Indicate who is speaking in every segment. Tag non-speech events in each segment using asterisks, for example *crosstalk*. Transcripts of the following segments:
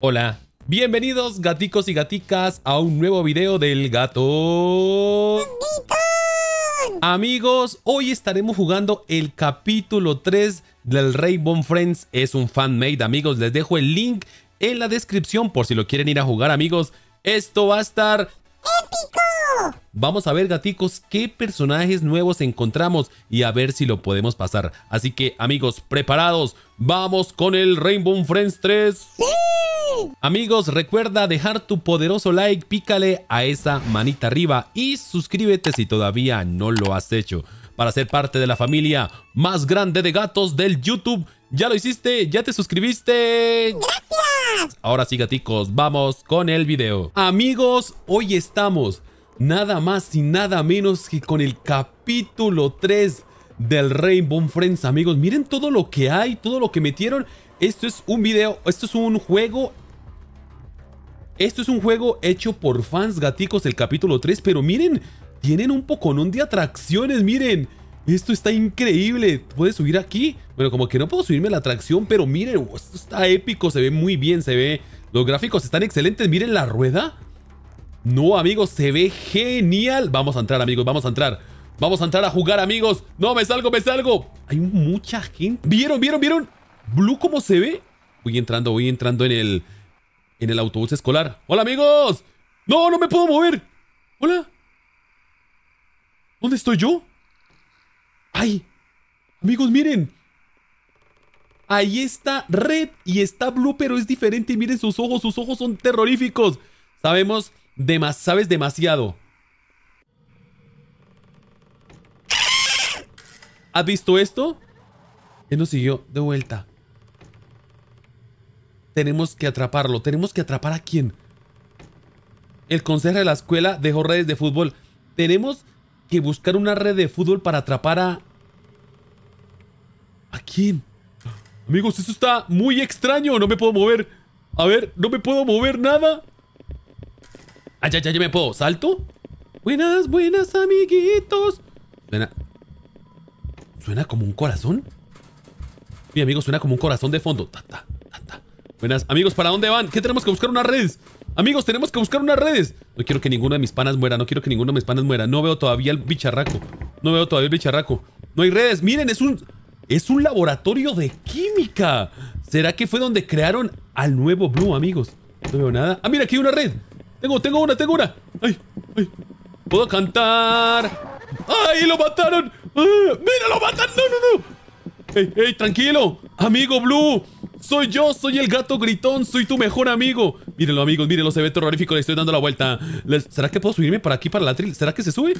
Speaker 1: Hola, bienvenidos gaticos y gaticas a un nuevo video del gato... Amigos, hoy estaremos jugando el capítulo 3 del Rainbow Friends. Es un fanmade, amigos. Les dejo el link en la descripción por si lo quieren ir a jugar, amigos. Esto va a estar Vamos a ver, gaticos, qué personajes nuevos encontramos y a ver si lo podemos pasar. Así que, amigos, preparados, vamos con el Rainbow Friends 3. ¡Sí! Amigos, recuerda dejar tu poderoso like, pícale a esa manita arriba y suscríbete si todavía no lo has hecho. Para ser parte de la familia más grande de gatos del YouTube, ¿ya lo hiciste? ¿Ya te suscribiste? ¡Gracias! Ahora sí, gaticos, vamos con el video. Amigos, hoy estamos nada más y nada menos que con el capítulo 3 del Rainbow Friends, amigos. Miren todo lo que hay, todo lo que metieron. Esto es un video, esto es un juego esto es un juego hecho por fans gaticos, del capítulo 3, pero miren, tienen un poconón de atracciones, miren. Esto está increíble. ¿Puedes subir aquí? Bueno, como que no puedo subirme a la atracción, pero miren, oh, esto está épico. Se ve muy bien, se ve... Los gráficos están excelentes. Miren la rueda. No, amigos, se ve genial. Vamos a entrar, amigos, vamos a entrar. Vamos a entrar a jugar, amigos. No, me salgo, me salgo. Hay mucha gente. ¿Vieron, vieron, vieron? Blue, ¿cómo se ve? Voy entrando, voy entrando en el... En el autobús escolar. ¡Hola, amigos! ¡No, no me puedo mover! ¡Hola! ¿Dónde estoy yo? ¡Ay! Amigos, miren. Ahí está Red y está Blue, pero es diferente. Miren sus ojos, sus ojos son terroríficos. Sabemos, más, sabes demasiado. ¿Has visto esto? Él nos siguió de vuelta. Tenemos que atraparlo. ¿Tenemos que atrapar a quién? El consejo de la escuela dejó redes de fútbol. Tenemos que buscar una red de fútbol para atrapar a ¿A quién? Amigos, esto está muy extraño. No me puedo mover. A ver, no me puedo mover nada. Ah, ya, ya, ya me puedo. ¿Salto? Buenas, buenas, amiguitos. Suena... Suena como un corazón. Mi amigos, suena como un corazón de fondo. Ta, buenas, amigos, ¿para dónde van? ¿Qué tenemos que buscar unas redes? Amigos, tenemos que buscar unas redes. No quiero que ninguno de mis panas muera. No quiero que ninguno de mis panas muera. No veo todavía el bicharraco. No veo todavía el bicharraco. No hay redes. Miren, es un... Es un laboratorio de química. ¿Será que fue donde crearon al nuevo Blue, amigos? No veo nada. Ah, mira, aquí hay una red. Tengo, tengo una, tengo una. Ay, ay. Puedo cantar. ¡Ay, lo mataron! ¡Ah! ¡Mira, lo matan! no, no! ¡Ey, ey, tranquilo! Amigo Blue, soy yo, soy el gato gritón, soy tu mejor amigo. Mírenlo, amigos, mírenlo, se ve terrorífico, le estoy dando la vuelta. ¿Será que puedo subirme para aquí, para la tril? ¿Será que se sube?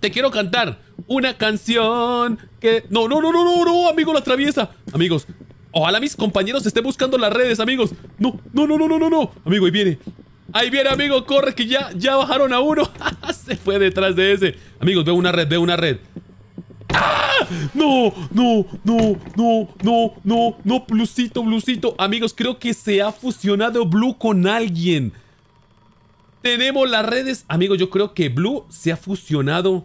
Speaker 1: Te quiero cantar una canción que... No, no, no, no, no, no, amigo, la atraviesa. Amigos, ojalá mis compañeros estén buscando las redes, amigos. No, no, no, no, no, no, no. Amigo, ahí viene. Ahí viene, amigo, corre, que ya, ya bajaron a uno. Se fue detrás de ese. Amigos, veo una red, veo una red. No, no, no, no, no, no, no, Blucito, Blucito. Amigos, creo que se ha fusionado Blue con alguien. Tenemos las redes. Amigos, yo creo que Blue se ha fusionado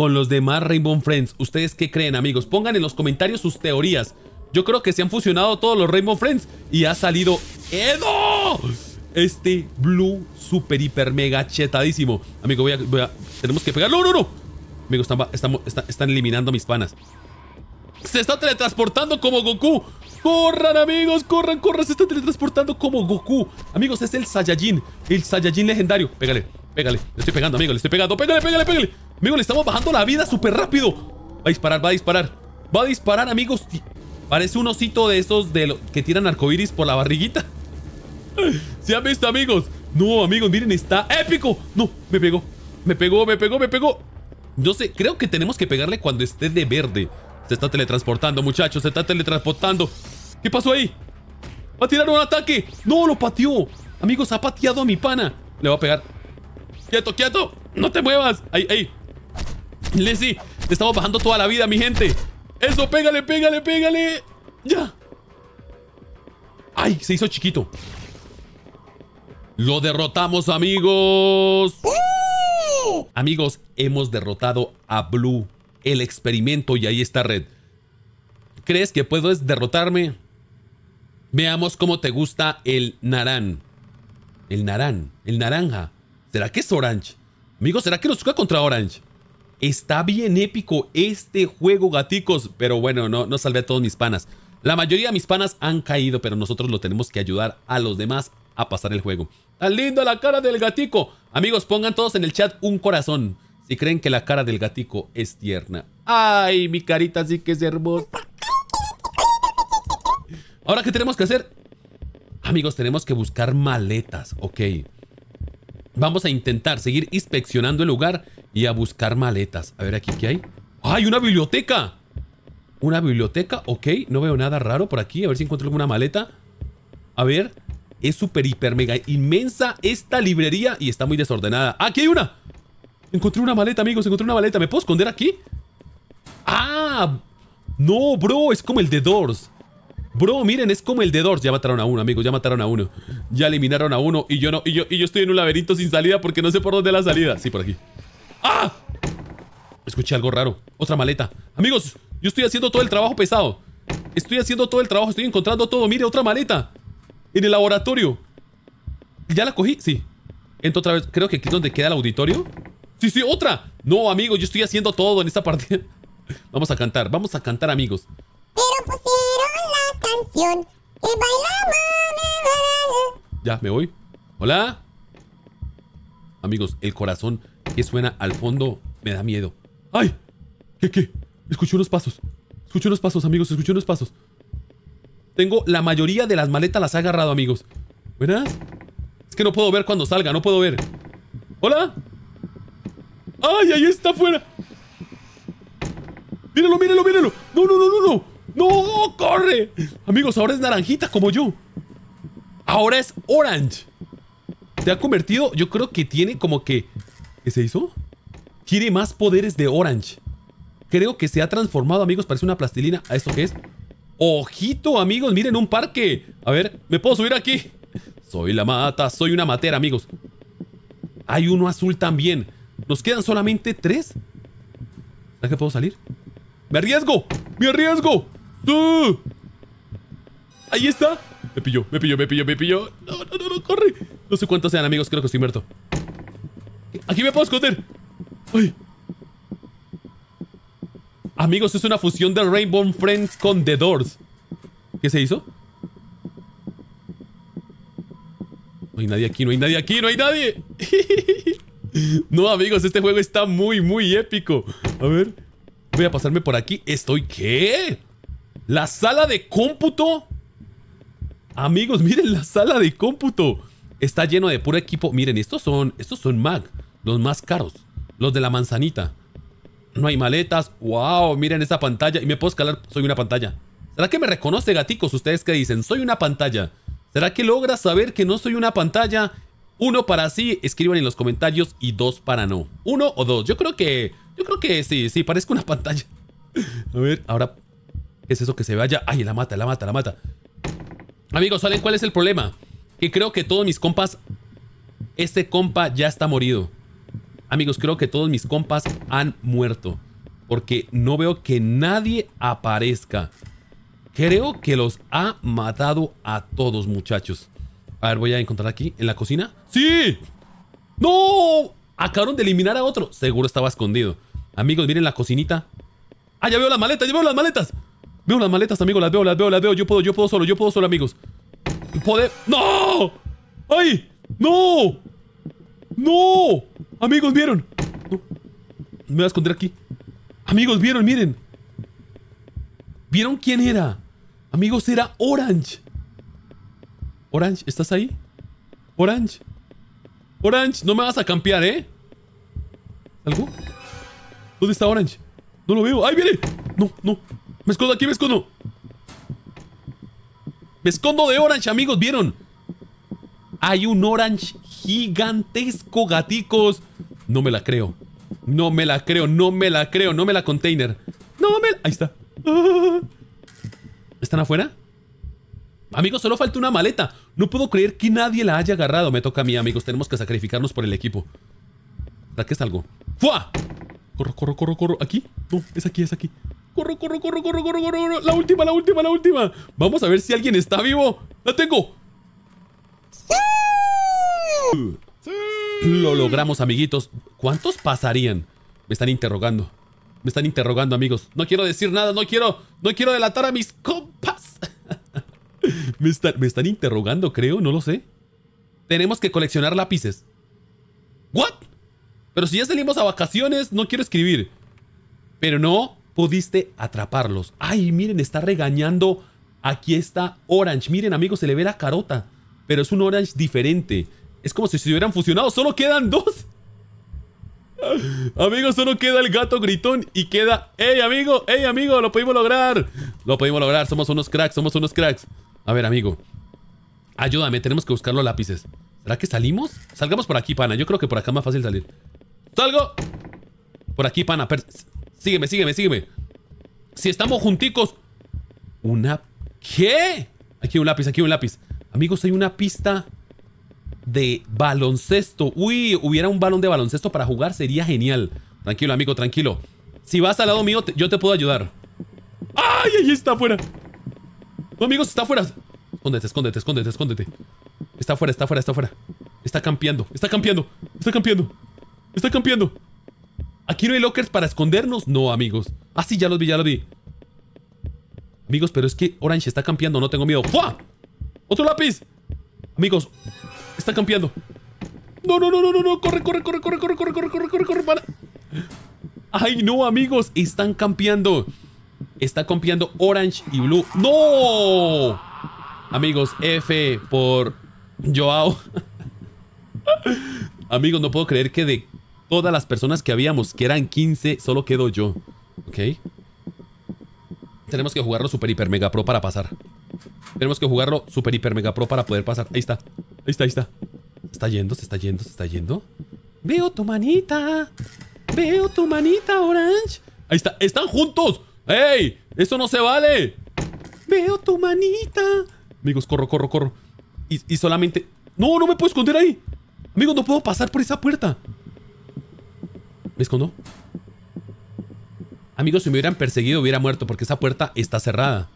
Speaker 1: con los demás Rainbow Friends. ¿Ustedes qué creen, amigos? Pongan en los comentarios sus teorías. Yo creo que se han fusionado todos los Rainbow Friends y ha salido Edo. Este Blue super hiper mega chetadísimo. Amigo, voy a, tenemos que pegarlo. No, no, no. Amigos, están, eliminando a mis panas. Se está teletransportando como Goku. ¡Corran, amigos! ¡Corran, corran! Se está teletransportando como Goku. Amigos, es el Saiyajin. El Saiyajin legendario. Pégale. Pégale, le estoy pegando, amigo, le estoy pegando. Pégale, pégale, pégale. Amigo, le estamos bajando la vida súper rápido. Va a disparar, va a disparar. Va a disparar, amigos. Parece un osito de esos de que tiran arcoiris por la barriguita. *laughs* ¿Se ha visto, amigos? No, amigos, miren, está épico. No, me pegó. Me pegó, me pegó, me pegó. Yo sé, creo que tenemos que pegarle cuando esté de verde. Se está teletransportando, muchachos. Se está teletransportando. ¿Qué pasó ahí? ¡Va a tirar un ataque! ¡No, lo pateó! Amigos, ha pateado a mi pana. Le va a pegar. ¡Quieto, quieto! ¡No te muevas! ¡Ahí, ¡Ay, ¡Leslie! ¡Te estamos bajando toda la vida, mi gente! ¡Eso! ¡Pégale, pégale, pégale! ¡Ya! ¡Ay! Se hizo chiquito. Lo derrotamos, amigos. ¡Uh! Amigos, hemos derrotado a Blue, el experimento, y ahí está Red. ¿Crees que puedes derrotarme? Veamos cómo te gusta el naran. El naran. el naranja. ¿Será que es Orange? Amigos, ¿será que nos toca contra Orange? Está bien épico este juego, gaticos. Pero bueno, no, no salvé a todos mis panas. La mayoría de mis panas han caído, pero nosotros lo tenemos que ayudar a los demás a pasar el juego. ¡Tan linda la cara del gatico! Amigos, pongan todos en el chat un corazón si creen que la cara del gatico es tierna. ¡Ay, mi carita sí que es hermosa! Ahora, ¿qué tenemos que hacer? Amigos, tenemos que buscar maletas, ok. Vamos a intentar seguir inspeccionando el lugar y a buscar maletas. A ver aquí, ¿qué hay? ¡Hay una biblioteca! Una biblioteca, ok. No veo nada raro por aquí. A ver si encuentro alguna maleta. A ver. Es súper, hiper, mega inmensa esta librería y está muy desordenada. ¡Ah, ¡Aquí hay una! Encontré una maleta, amigos. Encontré una maleta. ¿Me puedo esconder aquí? ¡Ah! No, bro. Es como el de Doors. Bro, miren, es como el de Ya mataron a uno, amigos, ya mataron a uno. Ya eliminaron a uno y yo no. Y yo, y yo estoy en un laberinto sin salida porque no sé por dónde la salida. Sí, por aquí. ¡Ah! Escuché algo raro. Otra maleta. Amigos, yo estoy haciendo todo el trabajo pesado. Estoy haciendo todo el trabajo, estoy encontrando todo. Mire, otra maleta. En el laboratorio. ¿Ya la cogí? Sí. Entro otra vez. Creo que aquí es donde queda el auditorio. Sí, sí, otra. No, amigos, yo estoy haciendo todo en esta partida. *laughs* Vamos a cantar, vamos a cantar, amigos. Pero canción y bailamos. Ya, me voy. Hola. Amigos, el corazón que suena al fondo me da miedo. ¡Ay! ¿Qué, qué? Escuché unos pasos. Escucho unos pasos, amigos. escucho unos pasos. Tengo la mayoría de las maletas las he agarrado, amigos. ¿Buenas? Es que no puedo ver cuando salga. No puedo ver. ¿Hola? ¡Ay, ahí está afuera! ¡Míralo, míralo, míralo! ¡No, no, no, no, no! ¡No! ¡Corre! Amigos, ahora es naranjita como yo. Ahora es orange. Se ha convertido... Yo creo que tiene como que... ¿Qué se hizo? Quiere más poderes de orange. Creo que se ha transformado, amigos. Parece una plastilina. ¿A esto qué es? ¡Ojito, amigos! ¡Miren un parque! A ver, ¿me puedo subir aquí? Soy la mata, soy una matera, amigos. Hay uno azul también. Nos quedan solamente tres. ¿Será que puedo salir? ¡Me arriesgo! ¡Me arriesgo! ¡Tú! ¡Ahí está! Me pilló, me pilló, me pilló, me pilló. No, no, no, no, corre. No sé cuántos sean, amigos. Creo que estoy muerto. Aquí me puedo esconder. ¡Ay! Amigos, es una fusión de Rainbow Friends con The Doors. ¿Qué se hizo? No hay nadie aquí, no hay nadie aquí, no hay nadie. *laughs* no, amigos, este juego está muy, muy épico. A ver, voy a pasarme por aquí. Estoy, ¿qué? La sala de cómputo. Amigos, miren la sala de cómputo. Está lleno de puro equipo. Miren, estos son, estos son Mac. Los más caros. Los de la manzanita. No hay maletas. ¡Wow! Miren esa pantalla. Y me puedo escalar. Soy una pantalla. ¿Será que me reconoce, gaticos? ¿Ustedes qué dicen? Soy una pantalla. ¿Será que logra saber que no soy una pantalla? Uno para sí, escriban en los comentarios y dos para no. Uno o dos. Yo creo que... Yo creo que sí, sí, parezco una pantalla. *laughs* A ver, ahora es eso que se vaya. allá? Ay, la mata, la mata, la mata. Amigos, ¿saben cuál es el problema? Que creo que todos mis compas... Este compa ya está morido. Amigos, creo que todos mis compas han muerto. Porque no veo que nadie aparezca. Creo que los ha matado a todos, muchachos. A ver, voy a encontrar aquí. ¿En la cocina? ¡Sí! ¡No! Acabaron de eliminar a otro. Seguro estaba escondido. Amigos, miren la cocinita. ¡Ah, ya veo las maletas! ¡Ya veo las maletas! Veo las maletas, amigos. Las veo, las veo, las veo. Yo puedo, yo puedo solo, yo puedo solo, amigos. Poder... ¡No! ¡Ay! ¡No! ¡No! Amigos, ¿vieron? Me voy a esconder aquí. Amigos, ¿vieron? Miren. ¿Vieron quién era? Amigos, era Orange. Orange, ¿estás ahí? Orange. Orange, no me vas a campear, ¿eh? ¿Algo? ¿Dónde está Orange? No lo veo. ¡Ay, viene! No, no. Me escondo aquí, me escondo. Me escondo de Orange, amigos, ¿vieron? Hay un Orange gigantesco, gaticos. No me la creo. No me la creo, no me la creo, no me la container. No me la... Ahí está. Ah. ¿Están afuera? Amigos, solo falta una maleta. No puedo creer que nadie la haya agarrado. Me toca a mí, amigos. Tenemos que sacrificarnos por el equipo. ¿Para qué salgo? ¡Fua! Corro, corro, corro, corro. ¿Aquí? No, es aquí, es aquí. Corro, corro, corro, corro, corro, corro, La última, la última, la última. Vamos a ver si alguien está vivo. ¡La tengo! Lo logramos, amiguitos. ¿Cuántos pasarían? Me están interrogando. Me están interrogando, amigos. No quiero decir nada, no quiero, no quiero delatar a mis compas. *laughs* me, están, me están interrogando, creo, no lo sé. Tenemos que coleccionar lápices. ¿What? Pero si ya salimos a vacaciones, no quiero escribir. Pero no, pudiste atraparlos. Ay, miren, está regañando. Aquí está Orange. Miren, amigos, se le ve la carota. Pero es un Orange diferente. Es como si se hubieran fusionado. Solo quedan dos. *laughs* Amigos, solo queda el gato gritón y queda... ¡Ey, amigo! ¡Ey, amigo! ¡Lo pudimos lograr! Lo pudimos lograr. Somos unos cracks. Somos unos cracks. A ver, amigo. Ayúdame. Tenemos que buscar los lápices. ¿Será que salimos? Salgamos por aquí, pana. Yo creo que por acá es más fácil salir. ¡Salgo! Por aquí, pana. Sígueme, sígueme, sígueme. Si estamos junticos. ¿Una qué? Aquí hay un lápiz, aquí hay un lápiz. Amigos, hay una pista de baloncesto. Uy, hubiera un balón de baloncesto para jugar, sería genial. Tranquilo, amigo, tranquilo. Si vas al lado mío, yo te puedo ayudar. ¡Ay, ahí está afuera! No, amigos, está afuera. Escóndete, escóndete, escóndete, escóndete. Está afuera, está afuera, está afuera. Está campeando, está campeando, está campeando. Está campeando. ¿Aquí no hay lockers para escondernos? No, amigos. Ah, sí, ya los vi, ya los vi. Amigos, pero es que Orange está campeando, no tengo miedo. ¡Fua! ¡Otro lápiz! Amigos, está campeando. No, no, no, no, no, no. Corre, corre, corre, corre, corre, corre, corre, corre, corre, corre, para. Ay, no, amigos, están campeando. Está campeando Orange y Blue. ¡No! Amigos, F por Joao. *laughs* amigos, no puedo creer que de todas las personas que habíamos, que eran 15, solo quedo yo. ¿Ok? Tenemos que jugarlo super hiper mega pro para pasar. Tenemos que jugarlo super hiper mega pro para poder pasar. Ahí está. Ahí está, ahí está. Se está yendo, se está yendo, se está yendo. Veo tu manita. Veo tu manita, Orange. Ahí está. Están juntos. ¡Ey! ¡Eso no se vale! Veo tu manita. Amigos, corro, corro, corro. Y, y solamente... No, no me puedo esconder ahí. Amigos, no puedo pasar por esa puerta. ¿Me escondo? Amigos, si me hubieran perseguido hubiera muerto porque esa puerta está cerrada.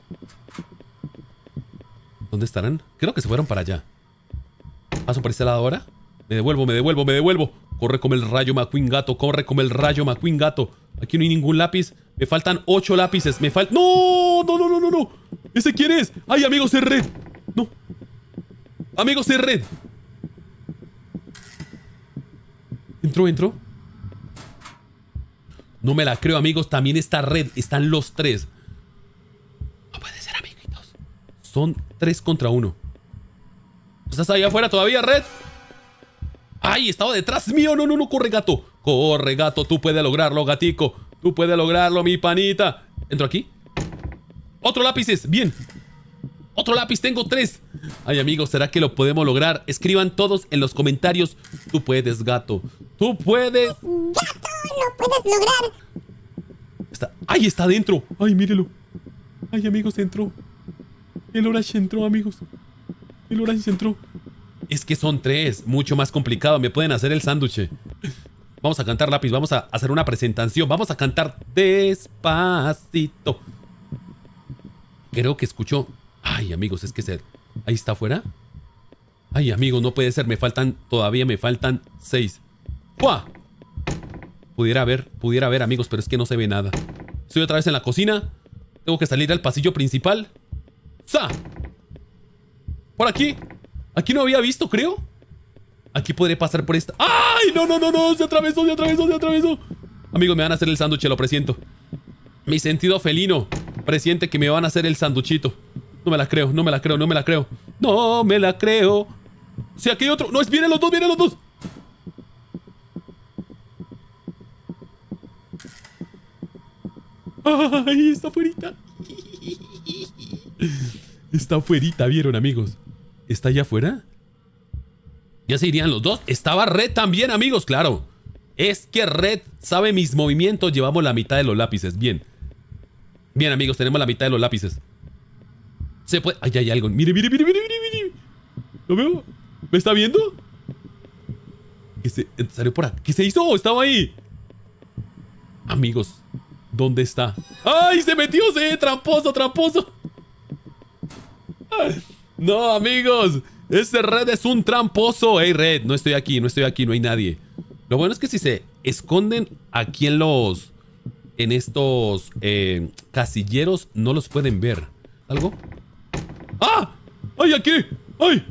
Speaker 1: ¿Dónde estarán? Creo que se fueron para allá. ¿Paso por este lado ahora? Me devuelvo, me devuelvo, me devuelvo. Corre como el rayo McQueen gato, corre como el rayo McQueen gato. Aquí no hay ningún lápiz. Me faltan ocho lápices. Me falta... ¡No! ¡No, no, no, no, no! ¿Ese quién es? ¡Ay, amigos, es ¡No! ¡Amigos, es red! Entró, entró. No me la creo, amigos. También está red. Están los tres. No puede ser, amiguitos. Son tres contra uno. ¿Estás ahí afuera todavía, red? ¡Ay! Estaba detrás mío. No, no, no. Corre, gato. Corre, gato. Tú puedes lograrlo, gatico. Tú puedes lograrlo, mi panita. ¿Entro aquí? ¡Otro lápices! Bien. Otro lápiz, tengo tres. Ay, amigos, ¿será que lo podemos lograr? Escriban todos en los comentarios. Tú puedes, gato. Tú puedes. Gato, lo puedes lograr. Está... ¡Ay, está dentro! ¡Ay, mírelo! ¡Ay, amigos, entró! El Orange entró, amigos. El Orange entró. Es que son tres. Mucho más complicado. Me pueden hacer el sándwich. Vamos a cantar lápiz. Vamos a hacer una presentación. Vamos a cantar despacito. Creo que escuchó Ay, amigos, es que se... ¿Ahí está afuera? Ay, amigos, no puede ser. Me faltan... Todavía me faltan seis. ¡Puah! Pudiera ver, pudiera ver, amigos, pero es que no se ve nada. Estoy otra vez en la cocina. Tengo que salir al pasillo principal. ¡Sa! ¿Por aquí? Aquí no había visto, creo. Aquí podré pasar por esta... ¡Ay! No, no, no, no. Se atravesó, se atravesó, se atravesó. Amigos, me van a hacer el sándwich, lo presiento. Mi sentido felino presiente que me van a hacer el sanduchito. No me la creo, no me la creo, no me la creo. No me la creo. Si aquí hay otro. No, es, vienen los dos, vienen los dos. ¡Ay, está afuera Está afuera, ¿vieron, amigos? ¿Está allá afuera? Ya se irían los dos. Estaba Red también, amigos, claro. Es que Red sabe mis movimientos. Llevamos la mitad de los lápices. Bien. Bien, amigos, tenemos la mitad de los lápices. Se puede... Ahí hay algo. Mire, mire, mire, mire, mire, mire. ¿Lo veo? ¿Me está viendo? ¿Qué se... Eh, salió por aquí. ¿Qué se hizo? Estaba ahí. Amigos, ¿dónde está? ¡Ay, se metió! ¡Se! ¡Tramposo, tramposo! no, amigos. Este red es un tramposo. Hey, red, no estoy aquí, no estoy aquí, no hay nadie. Lo bueno es que si se esconden aquí en los... En estos eh, casilleros no los pueden ver. ¿Algo? ¡Ah! ¡Ay, aquí! ¡Ay!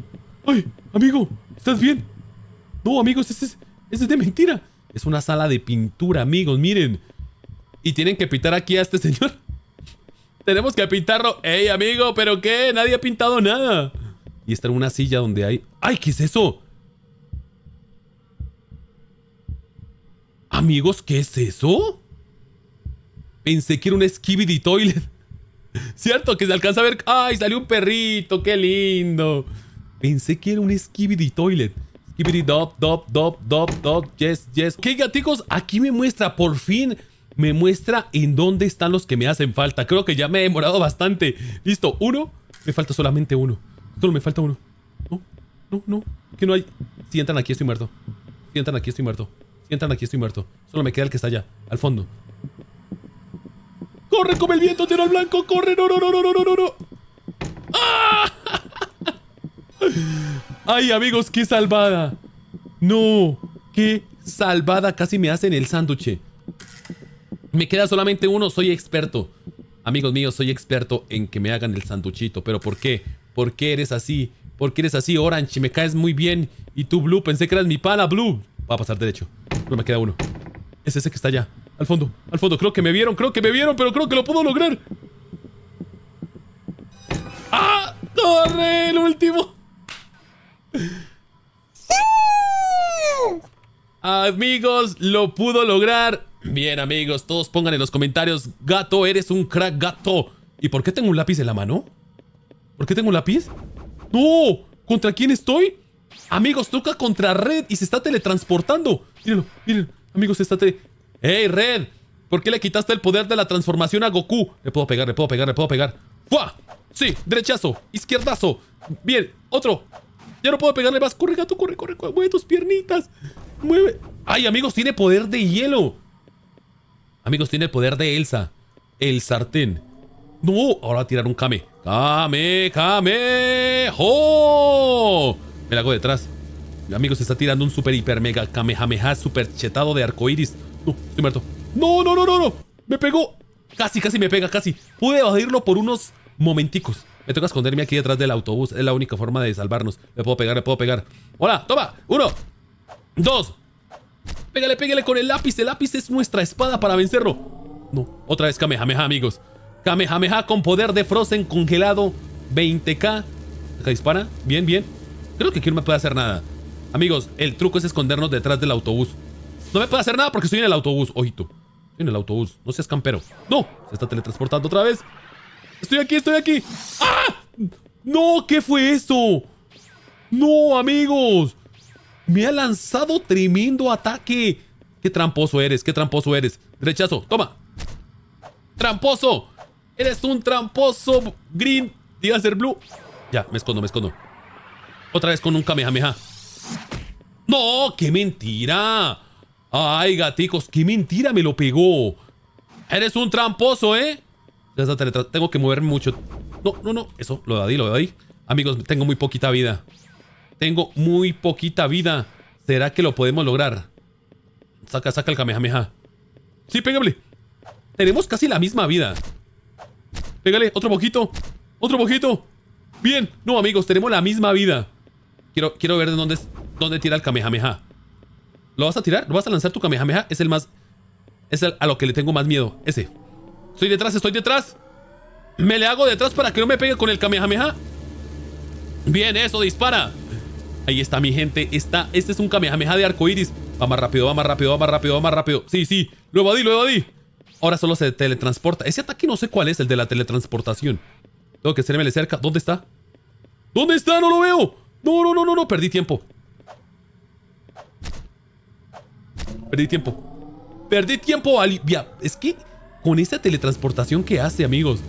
Speaker 1: ¡Ay! Amigo, ¿estás bien? No, amigos, ese es, es de mentira. Es una sala de pintura, amigos, miren. Y tienen que pintar aquí a este señor. *laughs* Tenemos que pintarlo. ¡Ey, amigo! ¿Pero qué? Nadie ha pintado nada. Y está en una silla donde hay... ¡Ay, qué es eso! Amigos, ¿qué es eso? Pensé que era un skibidi toilet. *laughs* ¿Cierto? Que se alcanza a ver... ¡Ay, salió un perrito! ¡Qué lindo! Pensé que era un Skibidi Toilet. Skibidi Dop, Dop, Dop, Dop, Dop, Yes, Yes. Qué gaticos, aquí me muestra por fin me muestra en dónde están los que me hacen falta. Creo que ya me he demorado bastante. Listo, uno. Me falta solamente uno. Solo me falta uno. No, no, no. Que no hay. Si entran aquí, estoy muerto. Si entran aquí, estoy muerto. Si entran aquí, estoy muerto. Solo me queda el que está allá, al fondo. Corre, come el viento, tiro al blanco, corre, no, no, no, no, no, no, no. ¡Ah! *laughs* Ay, amigos, qué salvada. No, qué salvada. Casi me hacen el sándwich. Me queda solamente uno, soy experto. Amigos míos, soy experto en que me hagan el sanduchito. ¿Pero por qué? ¿Por qué eres así? ¿Por qué eres así, Orange? Me caes muy bien. Y tú, Blue, pensé que eras mi pala, Blue. Va a pasar derecho. No me queda uno. Es ese que está allá. Al fondo, al fondo. Creo que me vieron, creo que me vieron, pero creo que lo puedo lograr. ¡Ah! ¡Corre! El último. Amigos, lo pudo lograr. Bien, amigos, todos pongan en los comentarios, gato, eres un crack gato. ¿Y por qué tengo un lápiz en la mano? ¿Por qué tengo un lápiz? ¡No! ¿Contra quién estoy? Amigos, toca contra Red y se está teletransportando. Mírenlo, miren. Amigos, se está teletransportando. ¡Ey, Red! ¿Por qué le quitaste el poder de la transformación a Goku? Le puedo pegar, le puedo pegar, le puedo pegar. ¡Fua! Sí, derechazo, izquierdazo. Bien, otro. Ya no puedo pegarle más. Corre, gato, corre, corre, Mueve tus piernitas. Mueve. ¡Ay, amigos! Tiene poder de hielo. Amigos, tiene el poder de Elsa. El sartén. No, ahora va a tirar un Kame. Kame, Kame. ¡Oh! Me la hago detrás. Amigos, se está tirando un super hiper mega Kamehameha super chetado de arcoiris. No, estoy muerto. No, no, no, no, no. Me pegó. Casi, casi me pega, casi. Pude evadirlo por unos momenticos. Me que esconderme aquí detrás del autobús. Es la única forma de salvarnos. Me puedo pegar, me puedo pegar. Hola, toma. Uno. Dos. Pégale, pégale con el lápiz. El lápiz es nuestra espada para vencerlo. No, otra vez Kamehameha, amigos. Kamehameha con poder de Frozen congelado. 20k. Acá dispara. Bien, bien. Creo que aquí no me puede hacer nada. Amigos, el truco es escondernos detrás del autobús. No me puede hacer nada porque estoy en el autobús, ojito. Estoy en el autobús. No seas campero. ¡No! Se está teletransportando otra vez. ¡Estoy aquí, estoy aquí! ¡Ah! ¡No! ¿Qué fue eso? ¡No, amigos! Me ha lanzado tremendo ataque. ¡Qué tramposo eres! ¡Qué tramposo eres! Rechazo. ¡Toma! ¡Tramposo! ¡Eres un tramposo! Green. Diga ser blue. Ya, me escondo, me escondo. Otra vez con un kamehameha. ¡No! ¡Qué mentira! Ay, gaticos, qué mentira, me lo pegó. Eres un tramposo, ¿eh? Tengo que moverme mucho. No, no, no. Eso, lo ahí, lo ahí Amigos, tengo muy poquita vida. Tengo muy poquita vida. ¿Será que lo podemos lograr? Saca, saca el Kamehameha. Sí, pégale. Tenemos casi la misma vida. Pégale, otro poquito. Otro poquito. Bien. No, amigos, tenemos la misma vida. Quiero, quiero ver de dónde, dónde tira el Kamehameha. ¿Lo vas a tirar? ¿Lo vas a lanzar tu Kamehameha? Es el más... Es el a lo que le tengo más miedo. Ese. Estoy detrás, estoy detrás. Me le hago detrás para que no me pegue con el Kamehameha. Bien, eso, dispara. Ahí está mi gente. Está, este es un Kamehameha de arco Va más rápido, va más rápido, va más rápido, va más rápido. Sí, sí. Lo evadí, lo evadí. Ahora solo se teletransporta. Ese ataque no sé cuál es, el de la teletransportación. Tengo que le cerca. ¿Dónde está? ¿Dónde está? No lo veo. no, no, no, no. Perdí tiempo. Perdí tiempo. Perdí tiempo, Alivia, Es que con esta teletransportación que hace, amigos,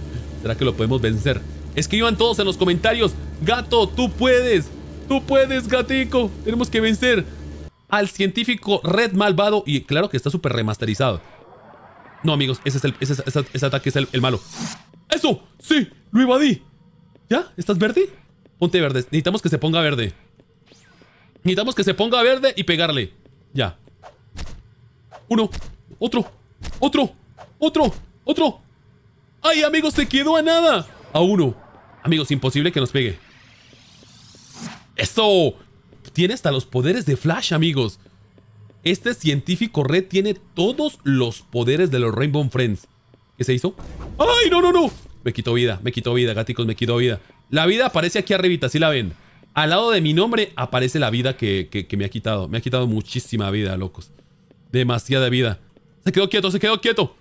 Speaker 1: ¿será que lo podemos vencer? Escriban todos en los comentarios. Gato, tú puedes. Tú puedes, gatico. Tenemos que vencer al científico Red Malvado. Y claro que está súper remasterizado. No, amigos, ese, es el, ese, ataque es el, malo. ¡Eso! ¡Sí! ¡Lo evadí! ¿Ya? ¿Estás verde? Ponte verde. Necesitamos que se ponga verde. Necesitamos que se ponga verde y pegarle. Ya. Uno. Otro. Otro. Otro. Otro. ¡Ay, amigos, se quedó a nada! A uno. Amigos, imposible que nos pegue. ¡Eso! Tiene hasta los poderes de Flash, amigos. Este científico red tiene todos los poderes de los Rainbow Friends. ¿Qué se hizo? ¡Ay, no, no, no! Me quitó vida, me quitó vida, gaticos, me quitó vida. La vida aparece aquí arribita, si la ven. Al lado de mi nombre aparece la vida que, que me ha quitado. Me ha quitado muchísima vida, locos. Demasiada vida. Se quedó quieto, se quedó quieto.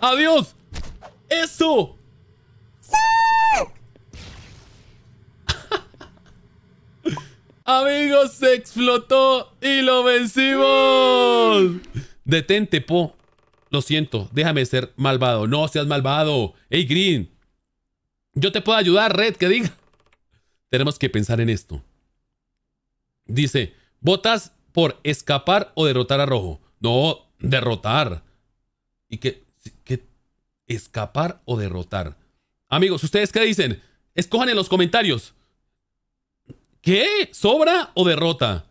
Speaker 1: ¡Adiós! ¡Eso! ¡Sí! *laughs* Amigos, se explotó y lo vencimos. Detente, Po. Lo siento, déjame ser malvado. No seas malvado. Hey, Green. Yo te puedo ayudar, Red, que diga. Tenemos que pensar en esto. Dice, votas por escapar o derrotar a Rojo. No derrotar. Y que, escapar o derrotar. Amigos, ¿ustedes qué dicen? Escojan en los comentarios. ¿Qué? ¿Sobra o derrota?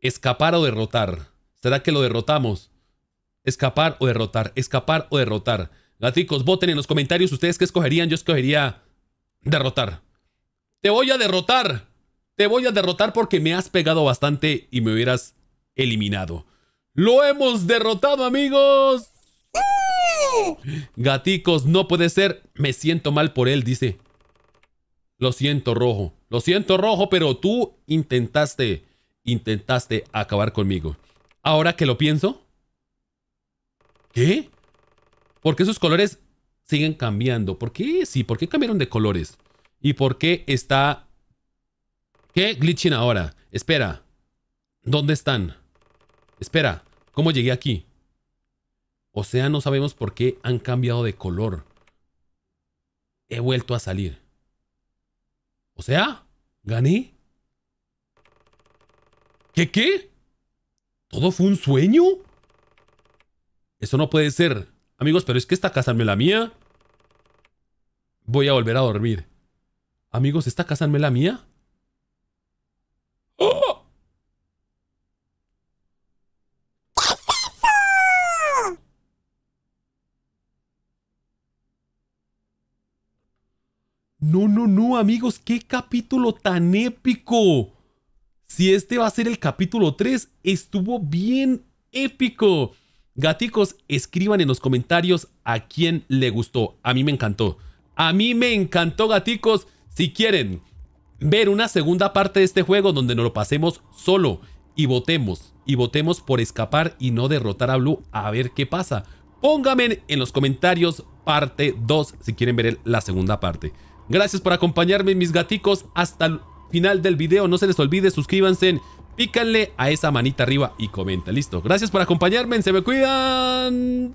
Speaker 1: Escapar o derrotar. ¿Será que lo derrotamos? Escapar o derrotar. Escapar o derrotar. Gaticos, voten en los comentarios ustedes qué escogerían. Yo escogería derrotar. Te voy a derrotar. Te voy a derrotar porque me has pegado bastante y me hubieras eliminado. Lo hemos derrotado, amigos. Gaticos, no puede ser. Me siento mal por él, dice. Lo siento, Rojo. Lo siento, Rojo, pero tú intentaste, intentaste acabar conmigo. Ahora que lo pienso. ¿Qué? ¿Por qué sus colores siguen cambiando? ¿Por qué? Sí, ¿por qué cambiaron de colores? ¿Y por qué está... ¿Qué glitching ahora? Espera. ¿Dónde están? Espera, ¿cómo llegué aquí? O sea, no sabemos por qué han cambiado de color. He vuelto a salir. O sea, gané. ¿Qué qué? ¿Todo fue un sueño? Eso no puede ser. Amigos, pero es que esta casa es la mía. Voy a volver a dormir. Amigos, ¿esta casa es la mía? No, no, no, amigos, qué capítulo tan épico. Si este va a ser el capítulo 3, estuvo bien épico. Gaticos, escriban en los comentarios a quién le gustó. A mí me encantó. A mí me encantó, gaticos. Si quieren ver una segunda parte de este juego donde nos lo pasemos solo y votemos, y votemos por escapar y no derrotar a Blue, a ver qué pasa. Pónganme en los comentarios parte 2 si quieren ver la segunda parte. Gracias por acompañarme, mis gaticos. Hasta el final del video. No se les olvide, suscríbanse, pícanle a esa manita arriba y comenta. Listo. Gracias por acompañarme. Se me cuidan.